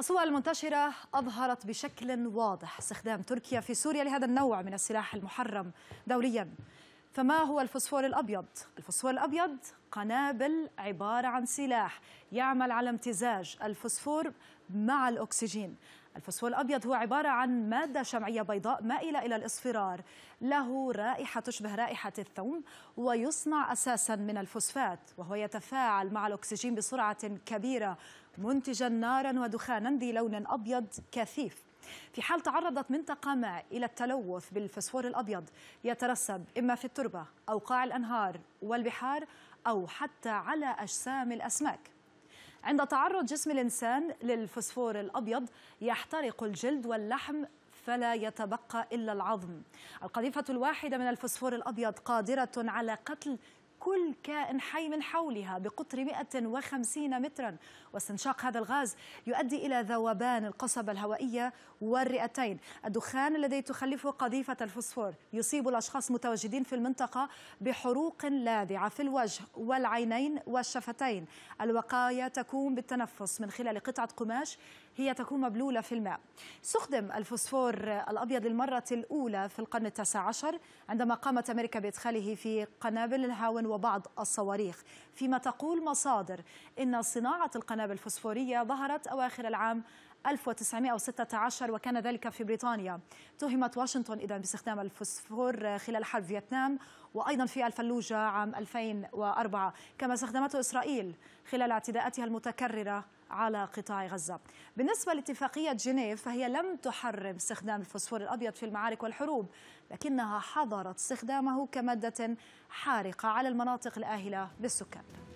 الصور المنتشرة أظهرت بشكل واضح استخدام تركيا في سوريا لهذا النوع من السلاح المحرم دوليا فما هو الفسفور الأبيض؟ الفسفور الأبيض قنابل عبارة عن سلاح يعمل على امتزاج الفسفور مع الأكسجين الفوسفور الأبيض هو عبارة عن مادة شمعية بيضاء مائلة إلى الإصفرار له رائحة تشبه رائحة الثوم ويصنع أساسا من الفوسفات وهو يتفاعل مع الأكسجين بسرعة كبيرة منتجا نارا ودخانا ذي لون أبيض كثيف في حال تعرضت منطقة ما إلى التلوث بالفسفور الأبيض يترسب إما في التربة أو قاع الأنهار والبحار أو حتى على أجسام الأسماك عند تعرض جسم الإنسان للفسفور الأبيض يحترق الجلد واللحم فلا يتبقى إلا العظم القذيفة الواحدة من الفسفور الأبيض قادرة على قتل كل كائن حي من حولها بقطر 150 مترا واستنشاق هذا الغاز يؤدي إلى ذوبان القصبة الهوائية والرئتين الدخان الذي تخلفه قذيفة الفوسفور يصيب الأشخاص المتواجدين في المنطقة بحروق لاذعة في الوجه والعينين والشفتين الوقاية تكون بالتنفس من خلال قطعة قماش هي تكون مبلولة في الماء استخدم الفوسفور الأبيض للمرة الأولى في القرن التاسع عشر عندما قامت أمريكا بإدخاله في قنابل الهاون وبعض بعض الصواريخ فيما تقول مصادر إن صناعة القنابل الفسفورية ظهرت أواخر العام 1916 وكان ذلك في بريطانيا تهمت واشنطن إذا باستخدام الفوسفور خلال حرب فيتنام وأيضا في الفلوجة عام 2004 كما استخدمته إسرائيل خلال اعتداءاتها المتكررة على قطاع غزة بالنسبة لاتفاقية جنيف فهي لم تحرم استخدام الفوسفور الأبيض في المعارك والحروب لكنها حظرت استخدامه كمادة حارقة على المناطق الآهلة بالسكان